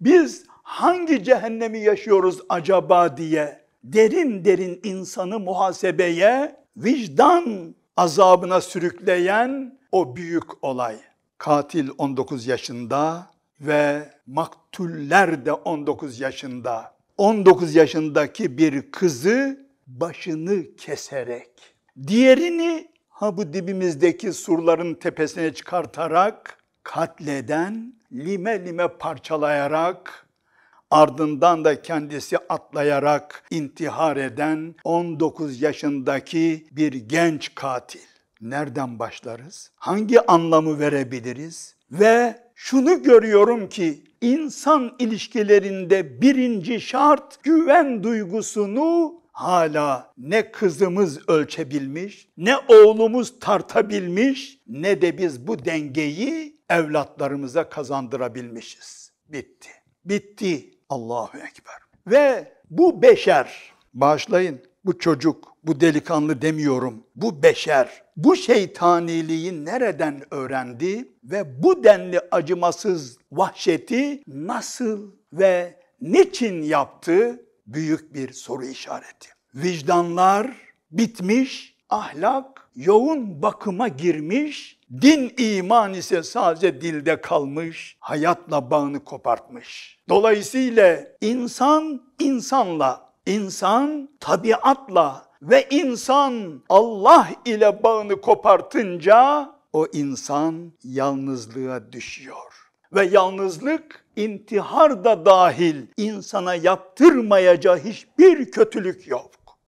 Biz hangi cehennemi yaşıyoruz acaba diye derin derin insanı muhasebeye, vicdan azabına sürükleyen o büyük olay. Katil 19 yaşında ve maktuller de 19 yaşında. 19 yaşındaki bir kızı başını keserek, diğerini ha bu dibimizdeki surların tepesine çıkartarak katleden lime lime parçalayarak ardından da kendisi atlayarak intihar eden 19 yaşındaki bir genç katil. Nereden başlarız? Hangi anlamı verebiliriz? Ve şunu görüyorum ki insan ilişkilerinde birinci şart güven duygusunu hala ne kızımız ölçebilmiş, ne oğlumuz tartabilmiş, ne de biz bu dengeyi evlatlarımıza kazandırabilmişiz. Bitti. Bitti. Allahu Ekber. Ve bu beşer, bağışlayın bu çocuk, bu delikanlı demiyorum, bu beşer, bu şeytaniliği nereden öğrendi ve bu denli acımasız vahşeti nasıl ve niçin yaptı büyük bir soru işareti. Vicdanlar bitmiş, ahlak yoğun bakıma girmiş, din iman ise sadece dilde kalmış, hayatla bağını kopartmış. Dolayısıyla insan insanla, insan tabiatla ve insan Allah ile bağını kopartınca o insan yalnızlığa düşüyor ve yalnızlık intihar da dahil insana yaptırmayacağı hiçbir kötülük yok.